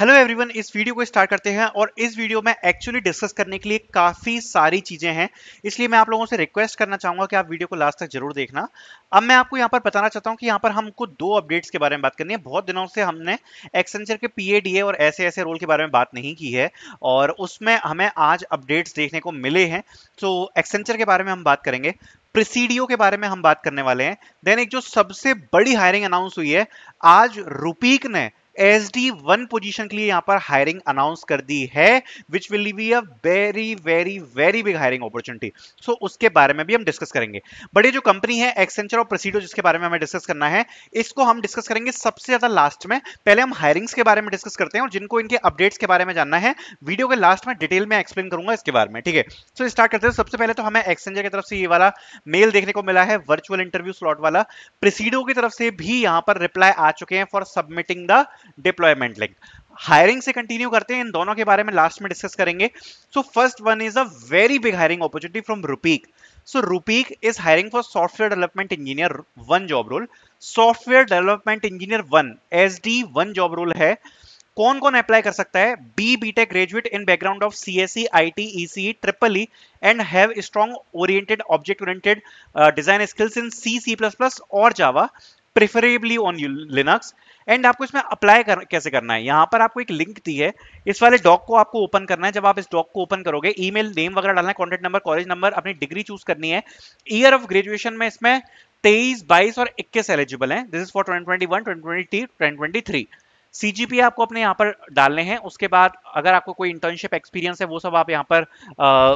Hello everyone इस video को start करते हैं और इस वीडियो में एक्चुअली डिस्कस करने के लिए काफ़ी सारी चीज़ें हैं इसलिए मैं आप लोगों से रिक्वेस्ट करना चाहूँगा कि आप वीडियो को लास्ट तक जरूर देखना अब मैं आपको यहाँ पर बताना चाहता हूँ कि यहाँ पर हमको दो अपडेट्स के बारे में बात करनी है बहुत दिनों से हमने एक्सेंचर के पी और ऐसे ऐसे रोल के बारे में बात नहीं की है और उसमें हमें आज अपडेट्स देखने को मिले हैं तो एक्सेंचर के बारे में हम बात करेंगे प्रिसीडियो के बारे में हम बात करने वाले हैं देन एक जो सबसे बड़ी हायरिंग अनाउंस हुई है आज रूपीक ने एस डी वन पोजिशन के लिए यहां पर हायरिंग अनाउंस कर दी है which will be a very very very big hiring opportunity so उसके बारे में भी हम डिस्कस करेंगे बट ये जो कंपनी है एक्सेंचर और प्रोसीडो जिसके बारे में हमें डिस्कस करना है इसको हम डिस्कस करेंगे सबसे ज्यादा लास्ट में पहले हम हायरिंग्स के बारे में डिस्कस करते हैं और जिनको इनके अपडेट्स के बारे में जानना है वीडियो के लास्ट में डिटेल में एक्सप्लेन करूंगा इसके बारे में ठीक है सो स्टार्ट करते हैं सबसे पहले तो हमें एक्सेंचर की तरफ से ये वाला मेल देखने को मिला है वर्चुअल इंटरव्यू स्लॉट वाला प्रिसीडो की तरफ से भी यहां पर रिप्लाई आ चुके हैं for submitting the deployment link hiring से कंटिन्यू करते हैं इन दोनों के बारे में लास्ट में डिस्कस करेंगे so first one is a very big hiring opportunity from Rupeek so Rupeek is hiring for software development engineer one job role software development engineer one S D one job role है कौन कौन apply कर सकता है B B tech graduate in background of C S C I T E C triple E and have strong oriented object oriented design skills in C C plus plus और Java preferably on Linux and आपको इसमें apply कर, कैसे करना है यहाँ पर आपको एक लिंक दी है इस वाले डॉक को आपको ओपन करना है जब आप इस डॉक को ओपन करोगे ईमेल नेम वगैरह डालना है कॉन्टेक्ट नंबर कॉलेज नंबर अपनी डिग्री चूज करनी है ईयर ऑफ ग्रेजुएशन में इसमें तेईस बाईस और इक्कीस एलिजिबल है this is for twenty twenty twenty three CGP आपको अपने यहाँ पर डालने हैं उसके बाद अगर आपको कोई इंटर्नशिप एक्सपीरियंस है वो सब आप यहाँ पर आ,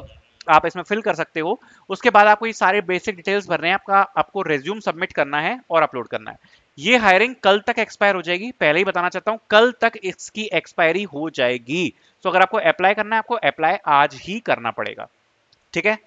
आप इसमें फिल कर सकते हो उसके बाद आपको ये सारे बेसिक डिटेल्स भरने हैं आपका आपको रेज्यूम सबमिट करना है और अपलोड करना है ये हायरिंग कल तक एक्सपायर हो जाएगी पहले ही बताना चाहता हूँ कल तक इसकी एक्सपायरी हो जाएगी तो अगर आपको अप्लाई करना है आपको अप्लाई आज ही करना पड़ेगा ठीक है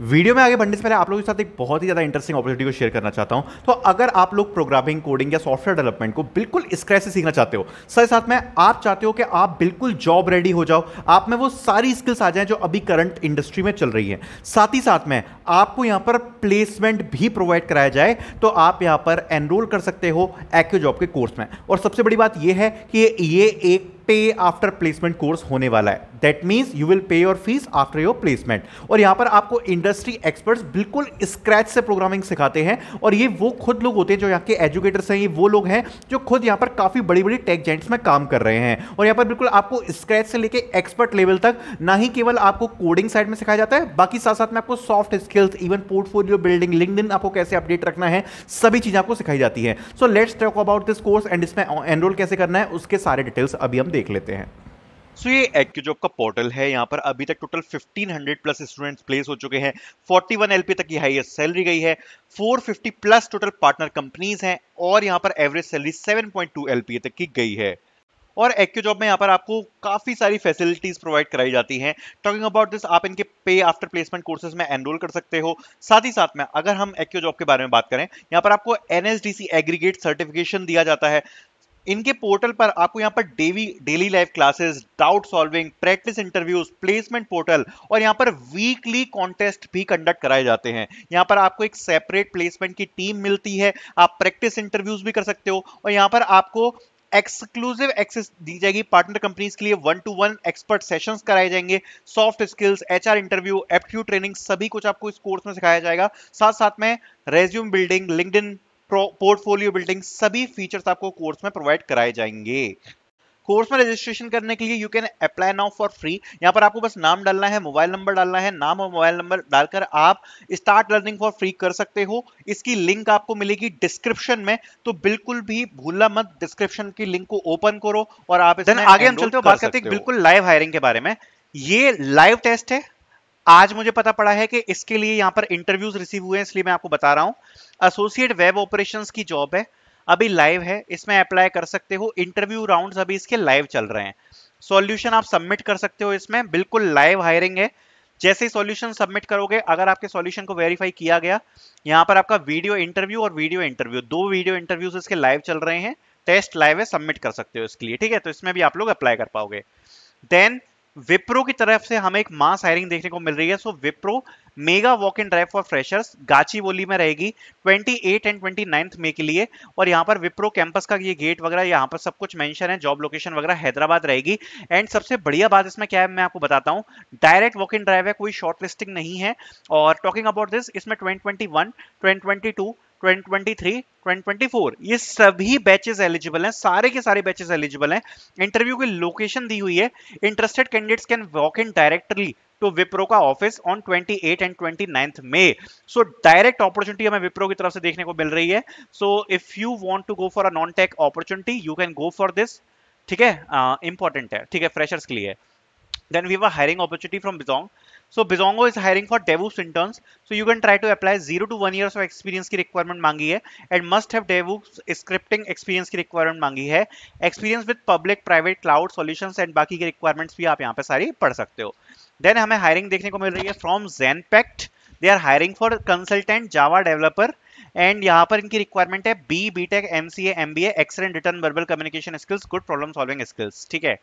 वीडियो में आगे बढ़ने से पहले आप लोगों के साथ एक बहुत ही ज़्यादा इंटरेस्टिंग अपॉर्चुनिटी को शेयर करना चाहता हूं तो अगर आप लोग प्रोग्रामिंग कोडिंग या सॉफ्टवेयर डेवलपमेंट को बिल्कुल स्क्रैच से सीखना चाहते हो साथ साथ में आप चाहते हो कि आप बिल्कुल जॉब रेडी हो जाओ आप में वो सारी स्किल्स आ जाए जो अभी करंट इंडस्ट्री में चल रही है साथ ही साथ में आपको यहां पर प्लेसमेंट भी प्रोवाइड कराया जाए तो आप यहां पर एनरोल कर सकते हो एक्यू जॉब के कोर्स में और सबसे बड़ी बात यह है कि ये एक पे आफ्टर प्लेसमेंट कोर्स होने वाला है that means you will pay your fees after your placement और यहाँ पर आपको इंडस्ट्री एक्सपर्ट्स बिल्कुल स्क्रैच से प्रोग्रामिंग सिखाते हैं और ये वो खुद लोग होते हैं जो यहाँ के एजुकेटर्स हैं ये वो लोग हैं जो खुद यहाँ पर काफ़ी बड़ी बड़ी टेक जेंट्स में काम कर रहे हैं और यहाँ पर बिल्कुल आपको स्क्रैच से लेके एक्सपर्ट लेवल तक ना ही केवल आपको कोडिंग साइड में सिखाया जाता है बाकी साथ साथ में आपको soft skills even portfolio building link आपको कैसे अपडेट रखना है सभी चीज़ें आपको सिखाई जाती है so let's talk about this course and इसमें एनरोल कैसे करना है उसके सारे डिटेल्स अभी हम देख लेते हैं सो so, ये एक्यूजॉब का पोर्टल है यहाँ पर अभी तक टोटल 1500 प्लस स्टूडेंट्स प्लेस हो चुके हैं 41 एलपी तक की हाईएस्ट सैलरी गई है 450 प्लस टोटल पार्टनर कंपनीज हैं और यहाँ पर एवरेज सैलरी 7.2 एलपीए तक की गई है और एक्यू जॉब में यहाँ पर आपको काफ़ी सारी फैसिलिटीज़ प्रोवाइड कराई जाती हैं टॉकिंग अबाउट दिस आप इनके पे आफ्टर प्लेसमेंट कोर्सेज में एनरोल कर सकते हो साथ ही साथ में अगर हम एक्यू जॉब के बारे में बात करें यहाँ पर आपको एन एग्रीगेट सर्टिफिकेशन दिया जाता है इनके पोर्टल पर आपको यहाँ पर डेवी daily life classes doubt solving practice interviews placement portal और यहाँ पर वीकली कॉन्टेस्ट भी कंडक्ट कराए जाते हैं यहाँ पर आपको एक सेपरेट प्लेसमेंट की टीम मिलती है आप प्रैक्टिस इंटरव्यूज भी कर सकते हो और यहाँ पर आपको एक्सक्लूसिव एक्सेस दी जाएगी पार्टनर कंपनीज के लिए one to one expert sessions कराए जाएंगे soft skills HR interview aptitude training सभी कुछ आपको इस कोर्स में सिखाया जाएगा साथ साथ में resume building linked portfolio building सभी फीचर्स आपको कोर्स में प्रोवाइड कराए जाएंगे कोर्स में रजिस्ट्रेशन करने के लिए you can apply now for free यहाँ पर आपको बस नाम डालना है मोबाइल नंबर डालना है नाम और मोबाइल नंबर डालकर आप स्टार्ट लर्निंग फॉर फ्री कर सकते हो इसकी लिंक आपको मिलेगी डिस्क्रिप्शन में तो बिल्कुल भी भूलना मत डिस्क्रिप्शन की लिंक को ओपन करो और आप आगे हम चलते हो बात करते हैं बिल्कुल लाइव हायरिंग के बारे में ये लाइव टेस्ट है आज मुझे पता पड़ा है कि इसके लिए यहाँ पर इंटरव्यूज रिसीव हुए हैं इसलिए मैं आपको बता रहा हूँ एसोसिएट वेब ऑपरेशंस की जॉब है अभी लाइव है इसमें अप्लाई कर सकते हो इंटरव्यू राउंड अभी इसके लाइव चल रहे हैं सोल्यूशन आप सबमिट कर सकते हो इसमें बिल्कुल लाइव हायरिंग है जैसे ही सोल्यूशन सबमिट करोगे अगर आपके सोल्यूशन को वेरीफाई किया गया यहाँ पर आपका वीडियो इंटरव्यू और वीडियो इंटरव्यू दो वीडियो इंटरव्यूज इसके लाइव चल रहे हैं टेस्ट लाइव है सबमिट कर सकते हो इसके लिए ठीक है तो इसमें भी आप लोग अप्लाई कर पाओगे देन विप्रो की तरफ से हमें एक मास हायरिंग देखने को मिल रही है so Wipro mega walk in drive for freshers बोली में रहेगी 28 एंड 29 मई के लिए और यहाँ पर विप्रो कैंपस का ये गेट वगैरह यहाँ पर सब कुछ मेंशन है जॉब लोकेशन वगैरह हैदराबाद रहेगी एंड सबसे बढ़िया बात इसमें क्या है मैं आपको बताता हूँ डायरेक्ट वॉक इन ड्राइव है कोई शॉर्ट लिस्टिंग नहीं है और टॉकिंग अबाउट दिस इसमें ट्वेंटी ट्वेंटी 2023, 2024 ये सभी बैचेस एलिजिबल हैं सारे के सारे बैचेस एलिजिबल हैं इंटरव्यू की लोकेशन दी हुई है interested candidates can walk in directly to Wipro का office on 28 and ninth May so direct opportunity हमें विप्रो की तरफ से देखने को मिल रही है so if you want to go for a non tech opportunity you can go for this ठीक है इंपॉर्टेंट हाँ, uh, है ठीक है फ्रेशर्स के लिए then we were hiring opportunity from Bizongo so Bizongo is hiring for DevOps interns so you can try to apply zero to one years of experience की requirement मांगी है and must have DevOps scripting experience की requirement मांगी है experience with public private cloud solution and बाकी की requirements भी आप यहाँ पे सारी पढ़ सकते हो देन हमें हायरिंग देखने को मिल रही है from Genpact they are hiring for consultant Java developer and यहाँ पर इनकी रिक्वायरमेंट है B B tech M C M B excellent written verbal communication skills good problem solving skills ठीक है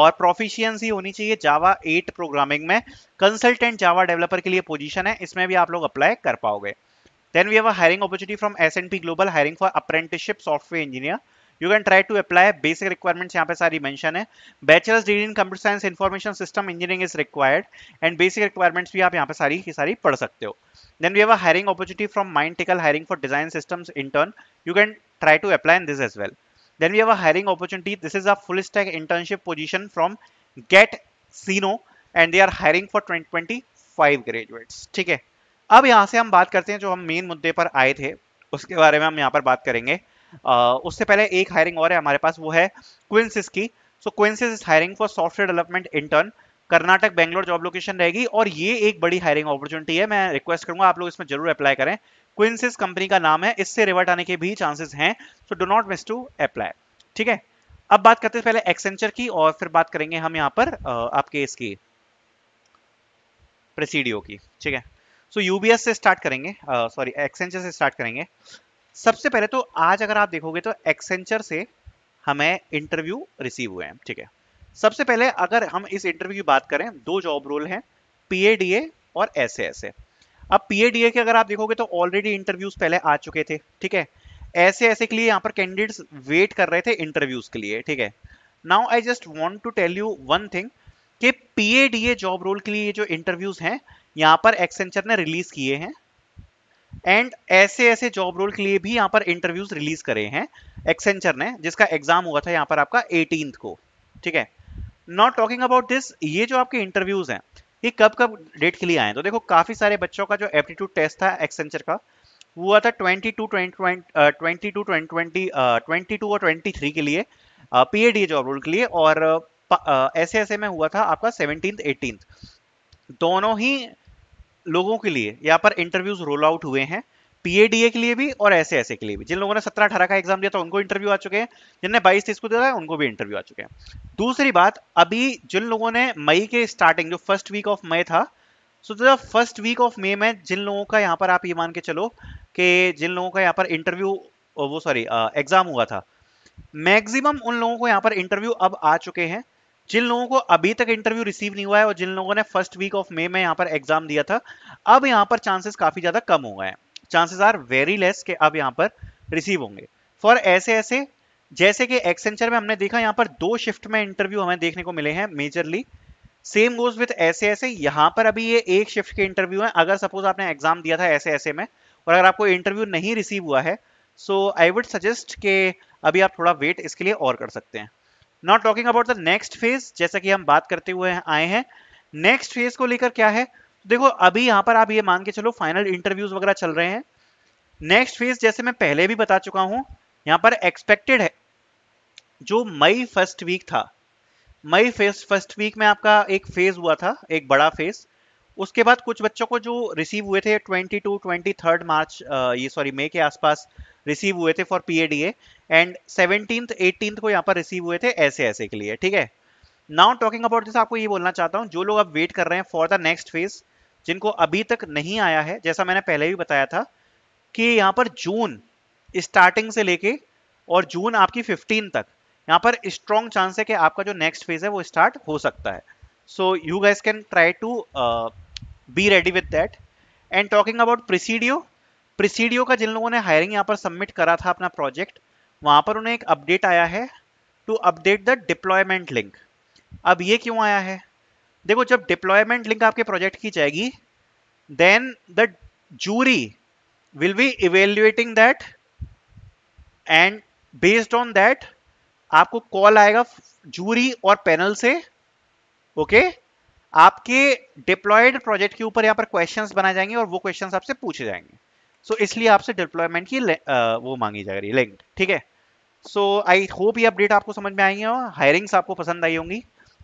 और प्रोफिशियंसी होनी चाहिए जावा 8 प्रोग्रामिंग में कंसल्टेंट जावा डेवलपर के लिए पोजीशन है इसमें भी आप लोग अप्लाई कर पाओगे then we have a hiring opportunity from S and P global hiring for apprenticeship software engineer you can try to apply basic requirements यहाँ पे सारी मेंशन है bachelor's degree in computer science information system engineering is required and basic requirements भी आप यहाँ पे सारी की सारी पढ़ सकते हो then we have a hiring opportunity from Mindtickle hiring for design systems intern you can try to apply in this as well Then we have a hiring opportunity. This is a full stack internship position from Get Sino and they are hiring for 2025 graduates. ठीक है अब यहाँ से हम बात करते हैं जो हम मेन मुद्दे पर आए थे उसके बारे में हम यहाँ पर बात करेंगे uh, उससे पहले एक हायरिंग और है हमारे पास वो है क्विंसिस की सो क्विंसिस is hiring for software development intern Karnataka Bangalore job location रहेगी और ये एक बड़ी हायरिंग अपॉर्चुनिटी है मैं रिक्वेस्ट करूंगा आप लोग इसमें जरूर अप्लाई करें क्विंसिस कंपनी का नाम है इससे रिवर्ट आने के भी चांसेस हैं so do not miss to apply ठीक है अब बात करते हैं पहले एक्सेंचर की और फिर बात करेंगे हम यहाँ पर आपके इसकी प्रेसिडियो की ठीक है सो so, यूबीएस से स्टार्ट करेंगे सॉरी एक्सेंचर से स्टार्ट करेंगे सबसे पहले तो आज अगर आप देखोगे तो एक्सेंचर से हमें इंटरव्यू रिसीव हुए हैं ठीक है सबसे पहले अगर हम इस इंटरव्यू की बात करें दो जॉब रोल हैं पीएडीए और एस अब पीएडीए के अगर आप देखोगे तो ऑलरेडी इंटरव्यूज पहले आ चुके थे ठीक है ऐसे ऐसे के लिए यहाँ पर कैंडिडेट्स वेट कर रहे थे इंटरव्यूज के लिए ठीक है now I just want to tell you one thing कि पीएडीए जॉब रोल के लिए जो इंटरव्यूज हैं यहाँ पर एक्सेंचर ने रिलीज किए हैं एंड ऐसे ऐसे जॉब रोल के लिए भी यहाँ पर इंटरव्यूज रिलीज करे हैं एक्सेंचर ने जिसका एग्जाम हुआ था यहाँ पर आपका एटीन को ठीक है नॉट टॉकिंग अबाउट दिस ये जो आपके इंटरव्यूज हैं ये कब कब डेट के लिए आए तो देखो काफी सारे बच्चों का जो एप्टीट्यूड टेस्ट था एक्सेंचर का वो हुआ था twenty two twenty two twenty two और ट्वेंटी थ्री के लिए पी एडी जॉब रोल के लिए और ऐसे ऐसे में हुआ था आपका सेवनटीन एटीन दोनों ही लोगों के लिए यहाँ पर इंटरव्यूज रोल आउट हुए हैं पीएडीए के लिए भी और ऐसे ऐसे के लिए भी जिन लोगों ने सत्रह अठारह का एग्जाम दिया था तो उनको इंटरव्यू आ चुके हैं जिनने बाईस तीस को दिया था उनको भी इंटरव्यू आ चुके हैं दूसरी बात अभी जिन लोगों ने मई के स्टार्टिंग जो फर्स्ट वीक ऑफ मई था so the first week of May में जिन लोगों का यहाँ पर आप ये मान के चलो कि जिन लोगों का यहाँ पर इंटरव्यू वो सॉरी एग्जाम हुआ था मैक्सिमम उन लोगों को यहाँ पर इंटरव्यू अब आ चुके हैं जिन लोगों को अभी तक इंटरव्यू रिसीव नहीं हुआ है और जिन लोगों ने फर्स्ट वीक ऑफ मई में यहाँ पर एग्जाम दिया था अब यहाँ पर चांसेस काफी ज्यादा कम हो गए हैं चांसेस आर वेरी लेस कि अब यहाँ पर रिसीव होंगे फॉर ऐसे ऐसे जैसे कि एक्सेंचर में हमने देखा यहाँ पर दो शिफ्ट में इंटरव्यू हमें देखने को मिले हैं मेजरली सेम गोज विथ ऐसे ऐसे यहाँ पर अभी ये एक शिफ्ट के इंटरव्यू हैं अगर सपोज आपने एग्जाम दिया था ऐसे ऐसे में और अगर आपको इंटरव्यू नहीं रिसीव हुआ है सो आई वुड सजेस्ट के अभी आप थोड़ा वेट इसके लिए और कर सकते हैं not talking about the next phase जैसा कि हम बात करते हुए आए हैं नेक्स्ट फेज को लेकर क्या है देखो अभी यहाँ पर आप ये मान के चलो फाइनल इंटरव्यूज वगैरह चल रहे हैं नेक्स्ट फेज जैसे मैं पहले भी बता चुका हूँ यहाँ पर एक्सपेक्टेड है जो मई फर्स्ट वीक था मई फेज फर्स्ट वीक में आपका एक फेज हुआ था एक बड़ा फेज उसके बाद कुछ बच्चों को जो रिसीव हुए थे 22 23 मार्च ये सॉरी मई के आसपास रिसीव हुए थे फॉर पीएडीए एंड 17th 18th को यहाँ पर रिसीव हुए थे ऐसे ऐसे के लिए ठीक है नाउ टॉकिंग अबाउट दिस आपको ये बोलना चाहता हूँ जो लोग आप वेट कर रहे हैं फॉर द नेक्स्ट फेज जिनको अभी तक नहीं आया है जैसा मैंने पहले भी बताया था कि यहाँ पर जून स्टार्टिंग से लेके और जून आपकी 15 तक यहाँ पर स्ट्रॉन्ग चांस है कि आपका जो नेक्स्ट फेज है वो स्टार्ट हो सकता है so you guys can try to be ready with that and talking about Presidio Presidio का जिन लोगों ने हायरिंग यहाँ पर सबमिट करा था अपना प्रोजेक्ट वहाँ पर उन्हें एक अपडेट आया है to update the deployment link अब ये क्यों आया है देखो जब डिप्लॉयमेंट लिंक आपके प्रोजेक्ट की जाएगी then the jury will be evaluating that and based on that आपको कॉल आएगा जूरी और पैनल से ओके okay? आपके डिप्लॉयड प्रोजेक्ट के ऊपर यहाँ पर क्वेश्चंस बनाए जाएंगे और वो क्वेश्चंस आपसे पूछे जाएंगे सो so, इसलिए आपसे डिप्लॉयमेंट की आ, वो मांगी जा रही है लिंक ठीक है सो आई होप ये अपडेट आपको समझ में आई है और हायरिंग्स आपको पसंद आई होंगी